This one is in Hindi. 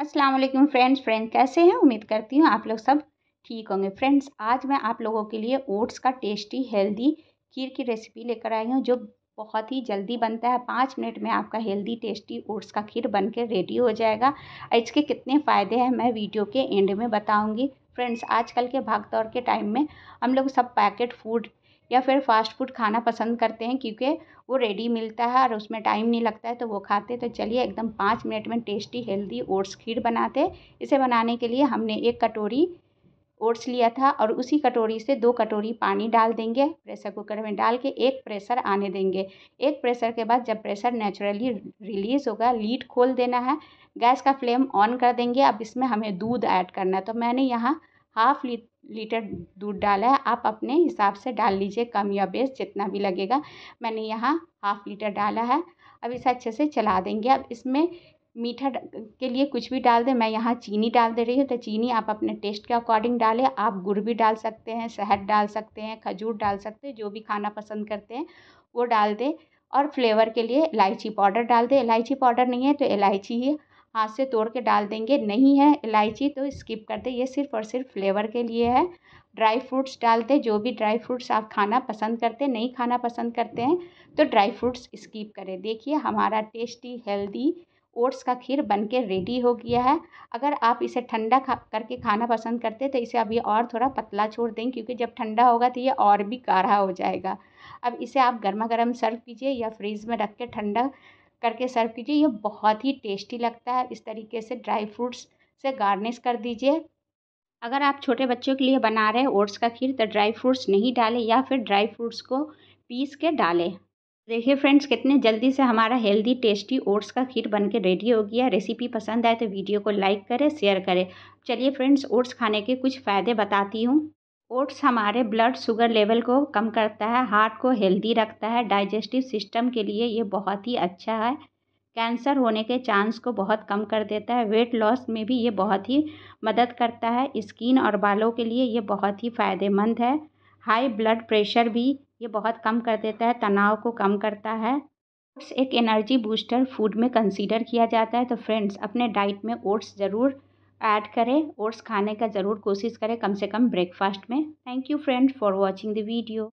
अस्सलाम वालेकुम फ्रेंड्स फ्रेंड कैसे हैं उम्मीद करती हूँ आप लोग सब ठीक होंगे फ्रेंड्स आज मैं आप लोगों के लिए ओट्स का टेस्टी हेल्दी खीर की रेसिपी लेकर आई हूँ जो बहुत ही जल्दी बनता है पाँच मिनट में आपका हेल्दी टेस्टी ओट्स का खीर बन के रेडी हो जाएगा इसके कितने फ़ायदे हैं मैं वीडियो के एंड में बताऊँगी फ्रेंड्स आजकल के भाग दौड़ के टाइम में हम लोग सब पैकेट फूड या फिर फ़ास्ट फूड खाना पसंद करते हैं क्योंकि वो रेडी मिलता है और उसमें टाइम नहीं लगता है तो वो खाते तो चलिए एकदम पाँच मिनट में टेस्टी हेल्दी ओट्स खीर बनाते इसे बनाने के लिए हमने एक कटोरी ओट्स लिया था और उसी कटोरी से दो कटोरी पानी डाल देंगे प्रेशर कुकर में डाल के एक प्रेशर आने देंगे एक प्रेशर के बाद जब प्रेशर नेचुरली रिलीज़ होगा लीड खोल देना है गैस का फ्लेम ऑन कर देंगे अब इसमें हमें दूध ऐड करना है तो मैंने यहाँ हाफ़ ली लीटर दूध डाला है आप अपने हिसाब से डाल लीजिए कम या बेस जितना भी लगेगा मैंने यहाँ हाफ़ लीटर डाला है अब इसे अच्छे से चला देंगे अब इसमें मीठा के लिए कुछ भी डाल दें मैं यहाँ चीनी डाल दे रही हूँ तो चीनी आप अपने टेस्ट के अकॉर्डिंग डालें आप गुड़ भी डाल सकते हैं शहद डाल सकते हैं खजूर डाल सकते हैं जो भी खाना पसंद करते हैं वो डाल दें और फ्लेवर के लिए इलायची पाउडर डाल दें इलायची पाउडर नहीं है तो इलायची ही हाथ से तोड़ के डाल देंगे नहीं है इलायची तो स्किप कर दे ये सिर्फ़ और सिर्फ फ्लेवर के लिए है ड्राई फ्रूट्स डालते जो भी ड्राई फ्रूट्स आप खाना पसंद करते नहीं खाना पसंद करते हैं तो ड्राई फ्रूट्स स्किप करें देखिए हमारा टेस्टी हेल्दी ओट्स का खीर बन के रेडी हो गया है अगर आप इसे ठंडा खा करके खाना पसंद करते तो इसे अभी और थोड़ा पतला छोड़ देंगे क्योंकि जब ठंडा होगा तो ये और भी गाढ़ा हो जाएगा अब इसे आप गर्मा गर्म सर्व कीजिए या फ्रीज़ में रख के ठंडा करके सर्व कीजिए यह बहुत ही टेस्टी लगता है इस तरीके से ड्राई फ्रूट्स से गार्निश कर दीजिए अगर आप छोटे बच्चों के लिए बना रहे हैं ओट्स का खीर तो ड्राई फ्रूट्स नहीं डालें या फिर ड्राई फ्रूट्स को पीस के डालें देखिए फ्रेंड्स कितने जल्दी से हमारा हेल्दी टेस्टी ओट्स का खीर बनके रेडी हो गया रेसिपी पसंद आए तो वीडियो को लाइक करें शेयर करें चलिए फ्रेंड्स ओट्स खाने के कुछ फ़ायदे बताती हूँ ओट्स हमारे ब्लड शुगर लेवल को कम करता है हार्ट को हेल्दी रखता है डाइजेस्टिव सिस्टम के लिए ये बहुत ही अच्छा है कैंसर होने के चांस को बहुत कम कर देता है वेट लॉस में भी ये बहुत ही मदद करता है स्किन और बालों के लिए ये बहुत ही फ़ायदेमंद है हाई ब्लड प्रेशर भी ये बहुत कम कर देता है तनाव को कम करता है ओट्स एक एनर्जी बूस्टर फूड में कंसीडर किया जाता है तो फ्रेंड्स अपने डाइट में ओट्स ज़रूर ऐड करें ओट्स खाने का ज़रूर कोशिश करें कम से कम ब्रेकफास्ट में thank you friend for watching the video